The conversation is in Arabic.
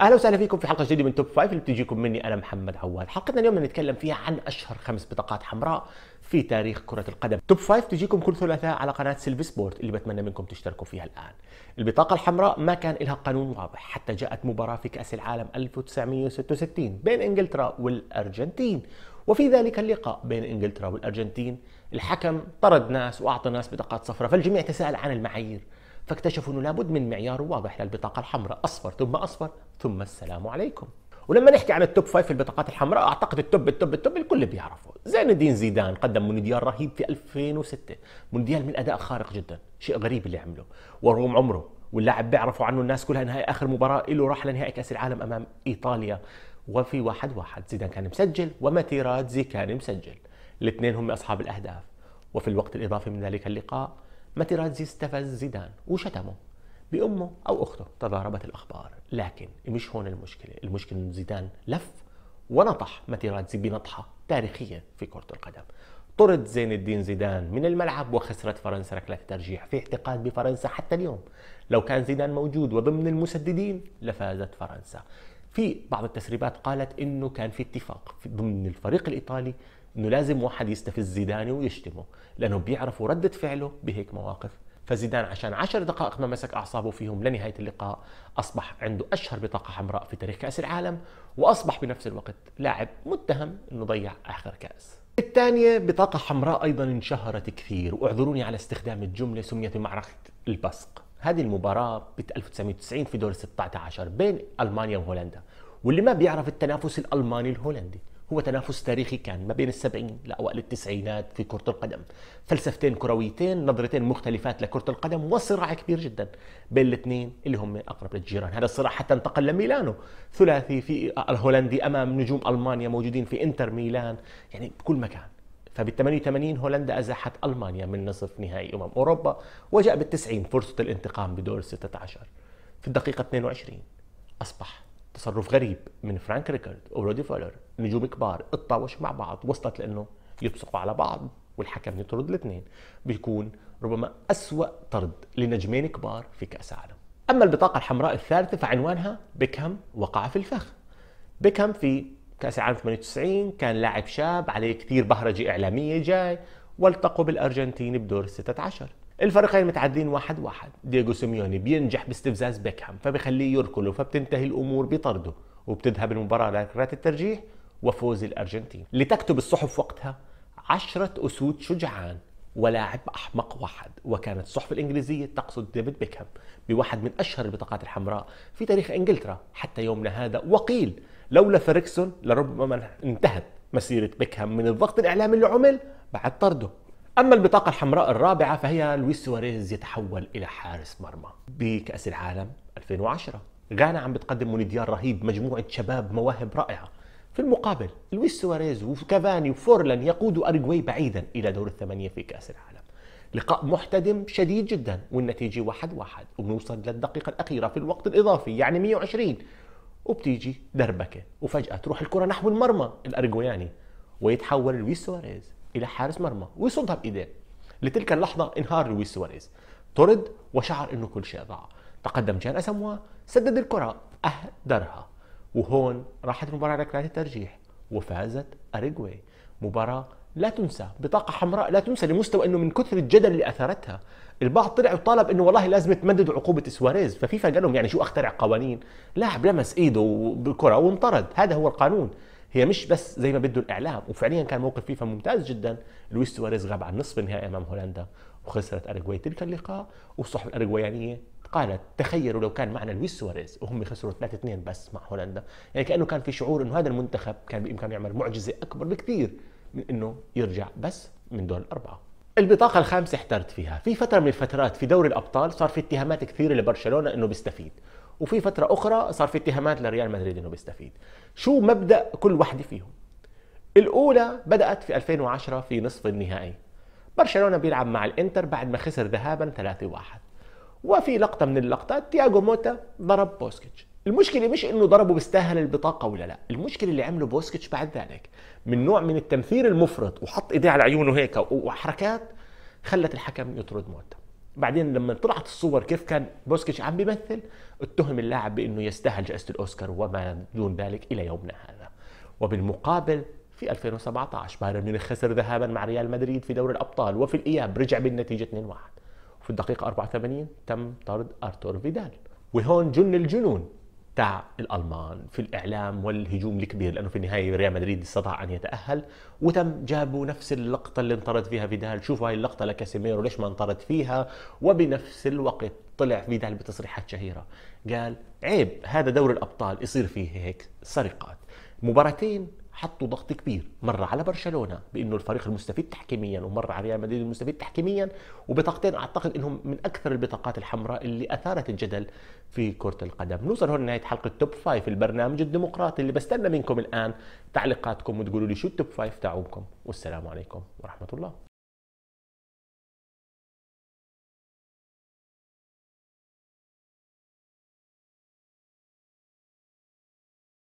اهلا وسهلا فيكم في حلقه جديده من توب 5 اللي بتجيكم مني انا محمد عواد، حلقتنا اليوم نتكلم فيها عن اشهر خمس بطاقات حمراء في تاريخ كرة القدم، توب 5 تجيكم كل ثلاثاء على قناة سيلفي سبورت اللي بتمنى منكم تشتركوا فيها الان. البطاقة الحمراء ما كان لها قانون واضح، حتى جاءت مباراة في كأس العالم 1966 بين انجلترا والارجنتين، وفي ذلك اللقاء بين انجلترا والارجنتين الحكم طرد ناس واعطى ناس بطاقات صفراء، فالجميع تساءل عن المعايير، فاكتشفوا انه لابد من معيار واضح للبطاقه الحمراء اصفر ثم اصفر ثم السلام عليكم ولما نحكي عن التوب فايف في البطاقات الحمراء اعتقد التوب التوب التوب الكل بيعرفه زين الدين زيدان قدم مونديال رهيب في 2006 مونديال من اداء خارق جدا شيء غريب اللي عمله ورغم عمره واللاعب بيعرفوا عنه الناس كلها انها اخر مباراه له راح لنهائي كاس العالم امام ايطاليا وفي واحد واحد زيدان كان مسجل وماتيراتزي كان مسجل الاثنين هم اصحاب الاهداف وفي الوقت الاضافي من ذلك اللقاء ماتيرازي استفز زيدان وشتمه بأمه أو أخته تضاربت الأخبار لكن مش هون المشكلة المشكلة أن زيدان لف ونطح ماتيرازي بنطحة تاريخية في كرة القدم طرد زين الدين زيدان من الملعب وخسرت فرنسا ركلة ترجيح في اعتقاد بفرنسا حتى اليوم لو كان زيدان موجود وضمن المسددين لفازت فرنسا في بعض التسريبات قالت انه كان في اتفاق ضمن الفريق الايطالي انه لازم واحد يستفز زيدان ويشتمه لانه بيعرفوا رده فعله بهيك مواقف فزيدان عشان عشر دقائق ما مسك اعصابه فيهم لنهايه اللقاء اصبح عنده اشهر بطاقه حمراء في تاريخ كاس العالم واصبح بنفس الوقت لاعب متهم انه ضيع اخر كاس الثانية بطاقة حمراء أيضا انشهرت كثير واعذروني على استخدام الجملة سميت بمعركة البسق هذه المباراة ب 1990 في دور 16 بين المانيا وهولندا واللي ما بيعرف التنافس الالماني الهولندي هو تنافس تاريخي كان ما بين السبعين لأوائل التسعينات في كرة القدم فلسفتين كرويتين نظرتين مختلفات لكرة القدم وصراع كبير جدا بين الاثنين اللي هم أقرب للجيران هذا الصراع حتى انتقل لميلانو ثلاثي في الهولندي أمام نجوم ألمانيا موجودين في إنتر ميلان يعني بكل مكان فبال 88 هولندا ازاحت المانيا من نصف نهائي امم اوروبا وجاء بال 90 فرصه الانتقام بدور ال 16 في الدقيقه 22 اصبح تصرف غريب من فرانك ريكارد ورودي فولر نجوم كبار اتطاوشوا مع بعض وصلت لانه يبصقوا على بعض والحكم يطرد الاثنين بيكون ربما أسوأ طرد لنجمين كبار في كأس العالم أما البطاقة الحمراء الثالثة فعنوانها بيكهام وقع في الفخ بيكهام في كاس العالم 98 كان لاعب شاب عليه كثير بهرجه اعلاميه جاي والتقوا بالارجنتين بدور ال 16 الفريقين متعدين واحد واحد دييغو سيميوني بينجح باستفزاز بيكهام فبخليه يركله فبتنتهي الامور بطرده وبتذهب المباراه لكرات الترجيح وفوز الارجنتين اللي تكتب الصحف وقتها عشرة أسود شجعان ولاعب أحمق واحد وكانت الصحف الإنجليزية تقصد ديفيد بيكهام بواحد من أشهر البطاقات الحمراء في تاريخ إنجلترا حتى يومنا هذا وقيل لولا فريكسون لربما انتهت مسيرة بيكهام من الضغط الإعلامي اللي عمل بعد طرده أما البطاقة الحمراء الرابعة فهي لويس سواريز يتحول إلى حارس مرمى بكأس العالم 2010 غانا عم بتقدم مونديال رهيب مجموعة شباب مواهب رائعة في المقابل لويس سواريز وكافاني وفورلان يقودوا أرجواي بعيدا إلى دور الثمانية في كأس العالم لقاء محتدم شديد جدا والنتيجة واحد واحد وبنوصل للدقيقة الأخيرة في الوقت الإضافي يعني 120 وبتيجي دربكه وفجاه تروح الكره نحو المرمى الارجوياني ويتحول لويس سواريز الى حارس مرمى ويصدها بايديه لتلك اللحظه انهار لويس سواريز طرد وشعر انه كل شيء ضاع تقدم جان اسموا سدد الكره اهدرها وهون راحت المباراه ركلات الترجيح وفازت اريجواي مباراه لا تنسى بطاقه حمراء لا تنسى لمستوى انه من كثر الجدل اللي اثارتها البعض طلع وطالب انه والله لازم تمدد عقوبه سواريز ففيفا قال لهم يعني شو اخترع قوانين لاعب لمس ايده بالكره وانطرد هذا هو القانون هي مش بس زي ما بده الاعلام وفعليا كان موقف فيفا ممتاز جدا لويس سواريز غاب عن نصف النهائي امام هولندا وخسرت ارجواي تلك اللقاء والصحف الارجوايانيه قالت تخيلوا لو كان معنا لويس سواريز وهم خسروا 3 2 بس مع هولندا يعني كانه كان في شعور انه هذا المنتخب كان بامكانه يعمل معجزه اكبر بكثير من انه يرجع بس من دور الاربعه البطاقة الخامسة احترت فيها، في فترة من الفترات في دوري الأبطال صار في اتهامات كثيرة لبرشلونة إنه بيستفيد، وفي فترة أخرى صار في اتهامات لريال مدريد إنه بيستفيد. شو مبدأ كل وحدة فيهم؟ الأولى بدأت في 2010 في نصف النهائي. برشلونة بيلعب مع الإنتر بعد ما خسر ذهابا 3-1. وفي لقطة من اللقطات تياغو موتا ضرب بوسكيتش. المشكله مش انه ضربه بيستاهل البطاقه ولا لا المشكله اللي عمله بوسكيتش بعد ذلك من نوع من التمثيل المفرط وحط ايديه على عيونه هيك وحركات خلت الحكم يطرد موته بعدين لما طلعت الصور كيف كان بوسكيتش عم بيمثل اتهم اللاعب بانه يستاهل جائزه الاوسكار وما دون ذلك الى يومنا هذا وبالمقابل في 2017 بايرن ميونخ خسر ذهابا مع ريال مدريد في دوري الابطال وفي الاياب رجع بالنتيجه 2-1 وفي الدقيقه 84 تم طرد ارتور فيدال وهون جن الجنون تاع الالمان في الاعلام والهجوم الكبير لانه في النهايه ريال مدريد استطاع ان يتاهل وتم جابوا نفس اللقطه اللي انطرد فيها فيدال شوفوا هاي اللقطه لكاسيميرو ليش ما انطرد فيها وبنفس الوقت طلع فيدال بتصريحات شهيره قال عيب هذا دور الابطال يصير فيه هيك سرقات مباراتين حطوا ضغط كبير مرة على برشلونة بأنه الفريق المستفيد تحكيميا ومرة على ريال مدريد المستفيد تحكيميا وبطاقتين أعتقد أنهم من أكثر البطاقات الحمراء اللي أثارت الجدل في كرة القدم نوصل هون نهاية حلقة توب فايف البرنامج الديمقراطي اللي بستنى منكم الآن تعليقاتكم وتقولوا لي شو التوب فايف تاعوبكم والسلام عليكم ورحمة الله